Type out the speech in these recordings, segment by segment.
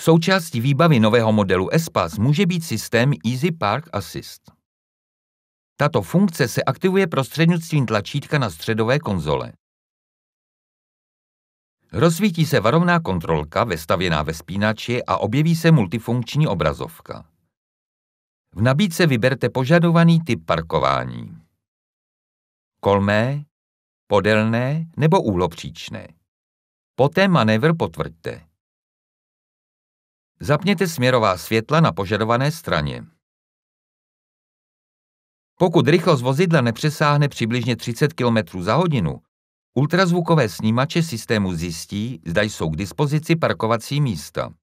Součástí výbavy nového modelu ESPAS může být systém Easy Park Assist. Tato funkce se aktivuje prostřednictvím tlačítka na středové konzole. Rozsvítí se varovná kontrolka vestavěná ve spínači a objeví se multifunkční obrazovka. V nabídce vyberte požadovaný typ parkování. Kolmé, podelné nebo úhlopříčné. Poté manévr potvrďte. Zapněte směrová světla na požadované straně. Pokud rychlost vozidla nepřesáhne přibližně 30 km za hodinu, ultrazvukové snímače systému zjistí, zda jsou k dispozici parkovací místa.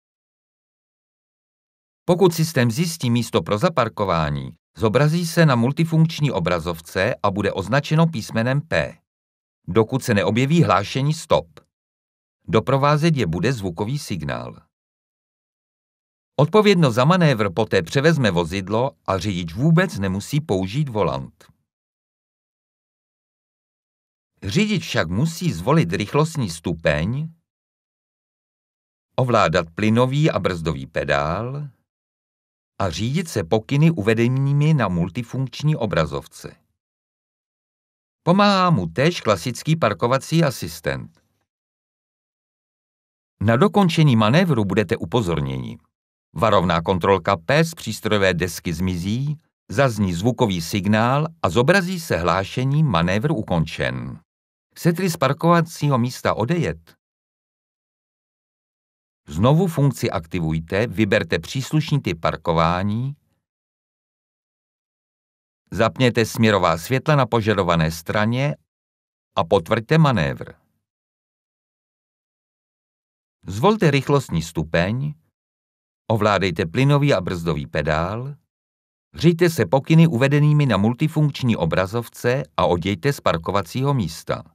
Pokud systém zjistí místo pro zaparkování, zobrazí se na multifunkční obrazovce a bude označeno písmenem P, dokud se neobjeví hlášení stop. Doprovázet je bude zvukový signál. Odpovědnost za manévr poté převezme vozidlo a řidič vůbec nemusí použít volant. Řidič však musí zvolit rychlostní stupeň, ovládat plynový a brzdový pedál a řídit se pokyny uvedenými na multifunkční obrazovce. Pomáhá mu též klasický parkovací asistent. Na dokončení manévru budete upozorněni. Varovná kontrolka P z přístrojové desky zmizí, zazní zvukový signál a zobrazí se hlášení manévr ukončen. Chcete-li z parkovacího místa odejet? Znovu funkci aktivujte, vyberte příslušný typ parkování, zapněte směrová světla na požadované straně a potvrďte manévr. Zvolte rychlostní stupeň, Ovládejte plynový a brzdový pedál, Řiďte se pokyny uvedenými na multifunkční obrazovce a odějte z parkovacího místa.